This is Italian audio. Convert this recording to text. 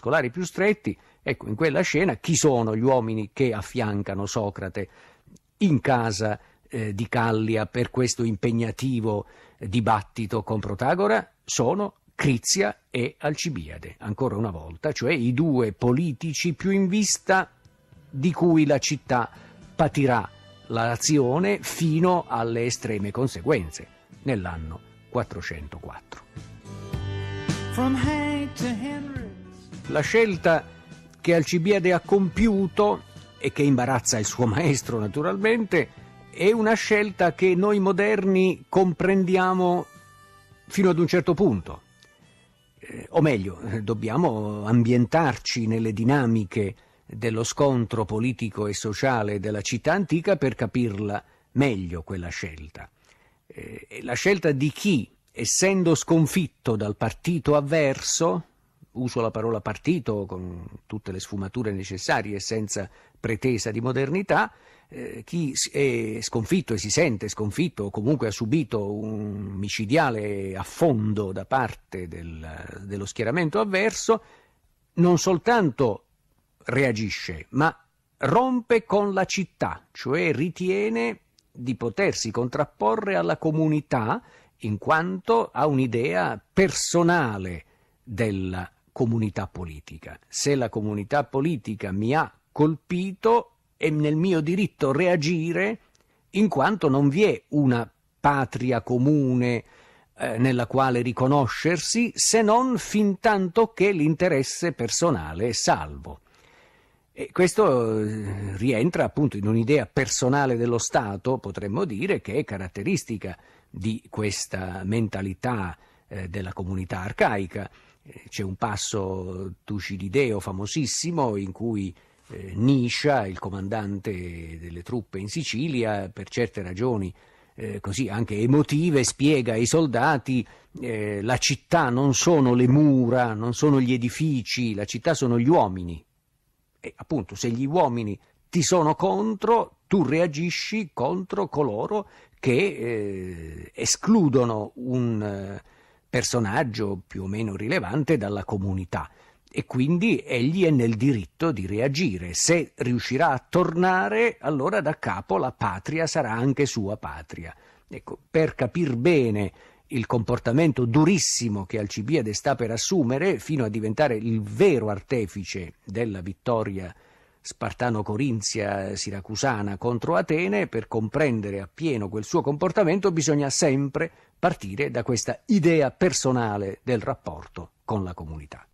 muscolari più stretti, ecco, in quella scena chi sono gli uomini che affiancano Socrate in casa eh, di Callia per questo impegnativo eh, dibattito con Protagora? Sono Crizia e Alcibiade, ancora una volta, cioè i due politici più in vista di cui la città patirà l'azione fino alle estreme conseguenze nell'anno 404. La scelta che Alcibiade ha compiuto e che imbarazza il suo maestro naturalmente è una scelta che noi moderni comprendiamo fino ad un certo punto. Eh, o meglio, dobbiamo ambientarci nelle dinamiche dello scontro politico e sociale della città antica per capirla meglio quella scelta. Eh, la scelta di chi, essendo sconfitto dal partito avverso, uso la parola partito con tutte le sfumature necessarie e senza pretesa di modernità, eh, chi è sconfitto e si sente sconfitto o comunque ha subito un micidiale affondo da parte del, dello schieramento avverso, non soltanto reagisce, ma rompe con la città, cioè ritiene di potersi contrapporre alla comunità in quanto ha un'idea personale della comunità politica. Se la comunità politica mi ha colpito, è nel mio diritto reagire in quanto non vi è una patria comune eh, nella quale riconoscersi se non fin tanto che l'interesse personale è salvo. E questo eh, rientra appunto in un'idea personale dello Stato, potremmo dire, che è caratteristica di questa mentalità eh, della comunità arcaica. Eh, c'è un passo eh, Tucidideo famosissimo in cui eh, Niscia, il comandante delle truppe in Sicilia, per certe ragioni eh, così anche emotive, spiega ai soldati eh, la città non sono le mura, non sono gli edifici, la città sono gli uomini. E appunto, se gli uomini ti sono contro, tu reagisci contro coloro che eh, escludono un eh, personaggio più o meno rilevante dalla comunità e quindi egli è nel diritto di reagire. Se riuscirà a tornare, allora da capo la patria sarà anche sua patria. Ecco, per capir bene il comportamento durissimo che Alcibiade sta per assumere fino a diventare il vero artefice della vittoria spartano-corinzia, siracusana contro Atene, per comprendere appieno quel suo comportamento bisogna sempre partire da questa idea personale del rapporto con la comunità.